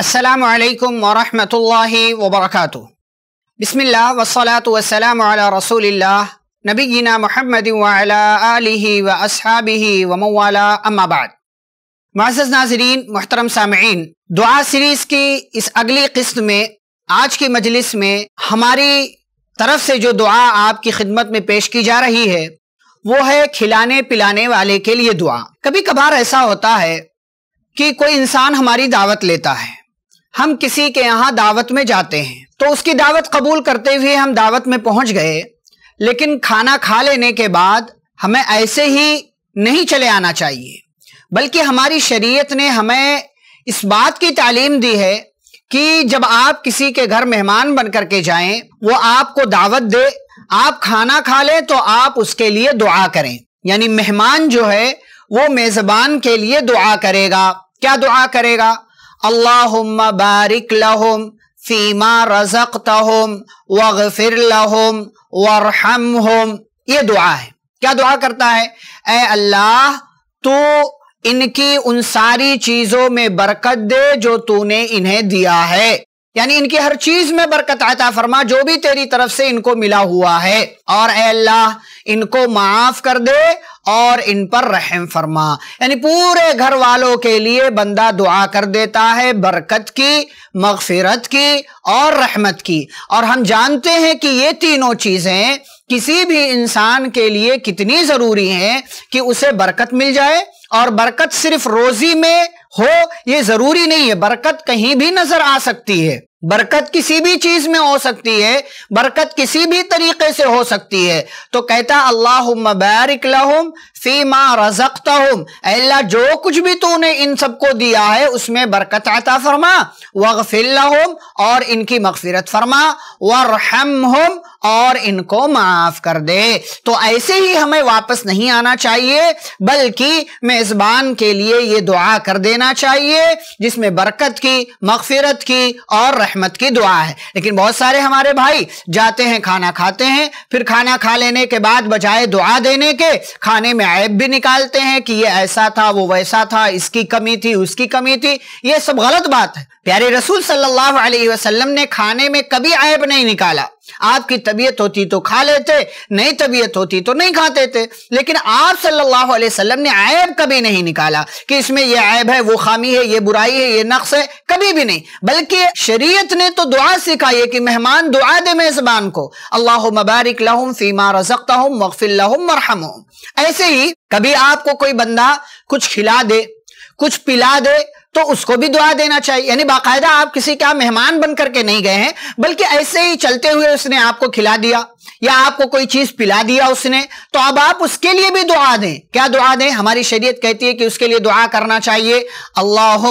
अस्सलाम वालेकुम वरहमतुल्लाहि वबरकातुहू बिस्मिल्लाह वस्सलातु वस्सलाम अला रसूलिल्लाह नबीना मोहम्मद आलिहि व असहाबिहि व मवाला अम्मा बाद माज़ नाजरीन मोहतरम सामीन दुआ सीरीज़ की इस अगली किस्त में आज की मजलिस में हमारी तरफ से जो दुआ आपकी खिदमत में पेश की जा रही है वो है खिलाने पिलाने वाले के लिए दुआ कभी कभार ऐसा होता है कि कोई इंसान हमारी दावत लेता है हम किसी के यहाँ दावत में जाते हैं तो उसकी दावत कबूल करते हुए हम दावत में पहुंच गए लेकिन खाना खा लेने के बाद हमें ऐसे ही नहीं चले आना चाहिए बल्कि हमारी शरीयत ने हमें इस बात की तालीम दी है कि जब आप किसी के घर मेहमान बन करके जाएं वो आपको दावत दे आप खाना खा लें तो आप उसके लिए दुआ करें यानी मेहमान जो है वो मेज़बान के लिए दुआ करेगा क्या दुआ करेगा اللهم بارك لهم فيما رزقتهم واغفر لهم وارحمهم ये दुआ है क्या दुआ करता है ए अल्लाह तो इनकी उन सारी चीजों में बरकत दे जो तूने इन्हें दिया है यानी इनकी हर चीज में बरकत आता फरमा जो भी तेरी तरफ से इनको मिला हुआ है और अल्लाह इनको माफ कर दे और इन पर रहम फरमा यानी पूरे घर वालों के लिए बंदा दुआ कर देता है बरकत की मगफिरत की और रहमत की और हम जानते हैं कि ये तीनों चीज़ें किसी भी इंसान के लिए कितनी ज़रूरी हैं कि उसे बरकत मिल जाए और बरकत सिर्फ रोज़ी में हो ये जरूरी नहीं है बरकत कहीं भी नजर आ सकती है बरकत किसी भी चीज में हो सकती है बरकत किसी भी तरीके से हो सकती है तो कहता अल्लाह बारिक लहुम फी मा रजक अल्लाह जो कुछ भी तूने इन सबको दिया है उसमें बरकत आता फरमा वगफिल लहुम और इनकी मगफिरत फरमा वरहम हम और इनको माफ कर दे तो ऐसे ही हमें वापस नहीं आना चाहिए बल्कि मेज़बान के लिए ये दुआ कर देना देना चाहिए जिसमें बरकत की मगफिरत की और रहमत की दुआ है लेकिन बहुत सारे हमारे भाई जाते हैं खाना खाते हैं फिर खाना खा लेने के बाद बजाय दुआ देने के खाने में ऐब भी निकालते हैं कि ये ऐसा था वो वैसा था इसकी कमी थी उसकी कमी थी ये सब गलत बात है प्यारे रसूल सल्लल्लाहु अलैहि वसल्लम ने खाने में कभी ऐब नहीं निकाला आपकी तबीयत होती तो खा लेते नहीं तबीयत होती तो नहीं खाते थे लेकिन आप सल्लल्लाहु अलैहि वसल्लम ने ऐब कभी नहीं निकाला कि इसमें ये ऐब है वो खामी है ये बुराई है ये नक्स है कभी भी नहीं बल्कि शरीयत ने तो दुआ सिखाई है कि मेहमान दुआ दे मेजबान को अल्लाह मबारिक लहुम फीमा रजकता हूँ मगफिल मरहम ऐसे ही कभी आपको कोई बंदा कुछ खिला दे कुछ पिला दे तो उसको भी दुआ देना चाहिए यानी बाकायदा आप किसी का मेहमान बन करके नहीं गए हैं बल्कि ऐसे ही चलते हुए उसने आपको खिला दिया या आपको कोई चीज पिला दिया उसने तो अब आप उसके लिए भी दुआ दें क्या दुआ दें हमारी शरीयत कहती है कि उसके लिए दुआ करना चाहिए अल्लाह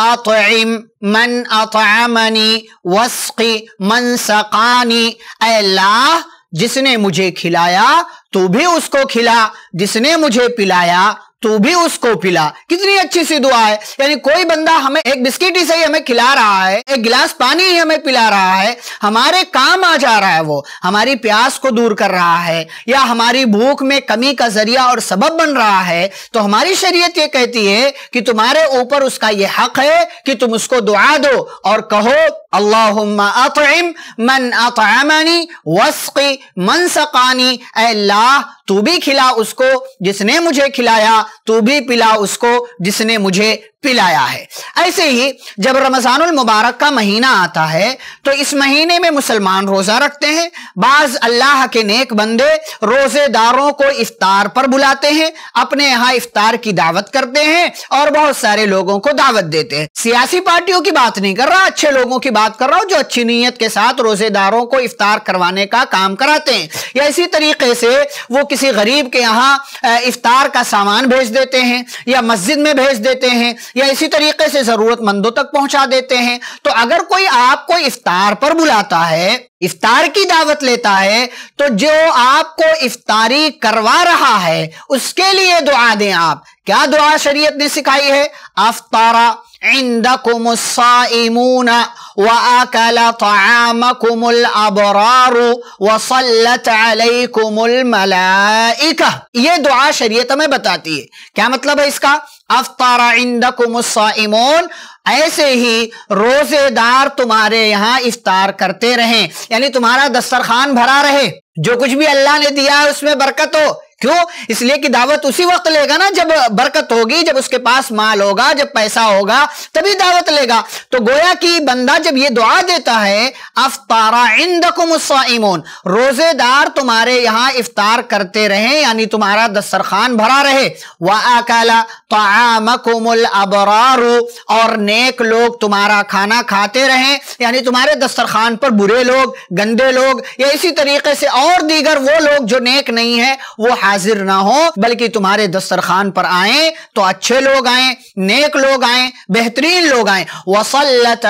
अतम मन अतमनी वस्की मन सकानी अल्लाह जिसने मुझे खिलाया तू भी उसको खिला जिसने मुझे पिलाया तू तो भी उसको पिला कितनी अच्छी सी दुआ है यानी कोई बंदा हमें एक बिस्किट ही सही हमें खिला रहा है एक गिलास पानी ही हमें पिला रहा है हमारे काम आ जा रहा है वो हमारी प्यास को दूर कर रहा है या हमारी भूख में कमी का जरिया और सबब बन रहा है तो हमारी शरीयत ये कहती है कि तुम्हारे ऊपर उसका ये हक है कि तुम उसको दुआ दो और कहो अल्लाह अतम मन अतमनी वस्की मन सकानी अल्लाह तू भी खिला उसको जिसने मुझे खिलाया तू भी पिला उसको जिसने मुझे पिलाया है ऐसे ही जब रमजानुल मुबारक का महीना आता है तो इस महीने में मुसलमान रोजा रखते हैं बाज अल्लाह के नेक बंदे रोजेदारों को इफ्तार पर बुलाते हैं अपने यहाँ इफ्तार की दावत करते हैं और बहुत सारे लोगों को दावत देते हैं सियासी पार्टियों की बात नहीं कर रहा अच्छे लोगों की बात कर रहा हूं जो अच्छी नीयत के साथ रोजेदारों को इफ्तार करवाने का काम कराते हैं या इसी तरीके से वो किसी गरीब के यहाँ इफ्तार का सामान भेज देते हैं या मस्जिद में भेज देते हैं या इसी तरीके से जरूरतमंदों तक पहुंचा देते हैं तो अगर कोई आपको इफ्तार पर बुलाता है इफ्तार की दावत लेता है तो जो आपको इफ्तारी करवा रहा है उसके लिए दुआ दें आप क्या दुआ शरीयत ने सिखाई है अफतारा عندكم الصائمون وأكل طعامكم الأبرار وصلت عليكم الملائكة ये दुआ शरीयत में बताती है क्या मतलब है इसका अफ्तारा इंदकुम साइमोन ऐसे ही रोजेदार तुम्हारे यहाँ इफ्तार करते रहें यानी तुम्हारा दस्तरखान भरा रहे जो कुछ भी अल्लाह ने दिया है उसमें बरकत हो क्यों इसलिए कि दावत उसी वक्त लेगा ना जब बरकत होगी जब उसके पास माल होगा जब पैसा होगा तभी दावत लेगा तो गोया कि बंदा जब ये दुआ देता है अफ्तारा इंदकुमोन रोजेदार तुम्हारे यहां इफ्तार करते रहे यानी तुम्हारा दस्तरखान भरा रहे वाह अकाला तमकुमल अबरारू और नेक लोग तुम्हारा खाना खाते रहे यानी तुम्हारे दस्तरखान पर बुरे लोग गंदे लोग या इसी तरीके से और दीगर वो लोग जो नेक नहीं है वो हाजिर ना हो बल्कि तुम्हारे दस्तरखान पर आए तो अच्छे लोग आए नेक लोग आए बेहतरीन लोग आए वसलत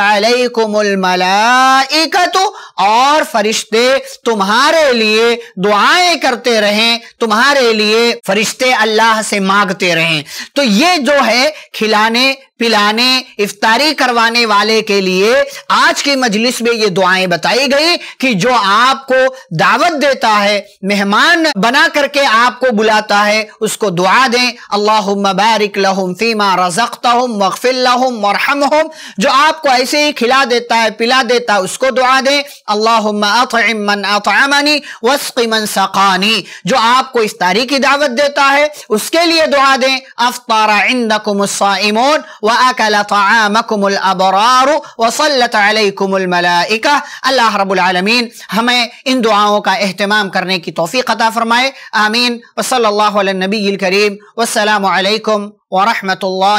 तो और फरिश्ते तुम्हारे लिए दुआएं करते रहें तुम्हारे लिए फरिश्ते अल्लाह से मांगते रहें तो ये जो है खिलाने पिलाने इफ्तारी करवाने वाले के लिए आज की मजलिस में ये दुआएं बताई गई कि जो आपको दावत देता है मेहमान बना करके आपको बुलाता है उसको दुआ दें अल्लाह मबारिक लहुम फीमा रजकतहम वक्फिल लहुम मरहम जो आपको ऐसे ही खिला देता है पिला देता है उसको दुआ दें अल्लाह मन वस्की मन सकानी जो आपको इफ्तारी की दावत देता है उसके लिए दुआ दें अफ्तारा व वकल तमकुमल अबरार वसलत अलकुमलमलाइका अल्लाह रबालमीन हमें इन दुआओं का अहतमाम करने की तोफ़ी अता फ़रमाए आमीन वसल नबी करीम वालकम वरहमत ला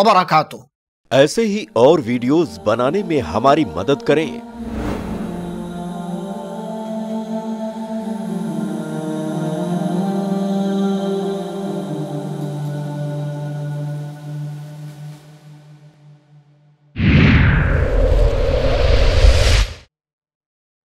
वबरकू ऐसे ही और वीडियोस बनाने में हमारी मदद करें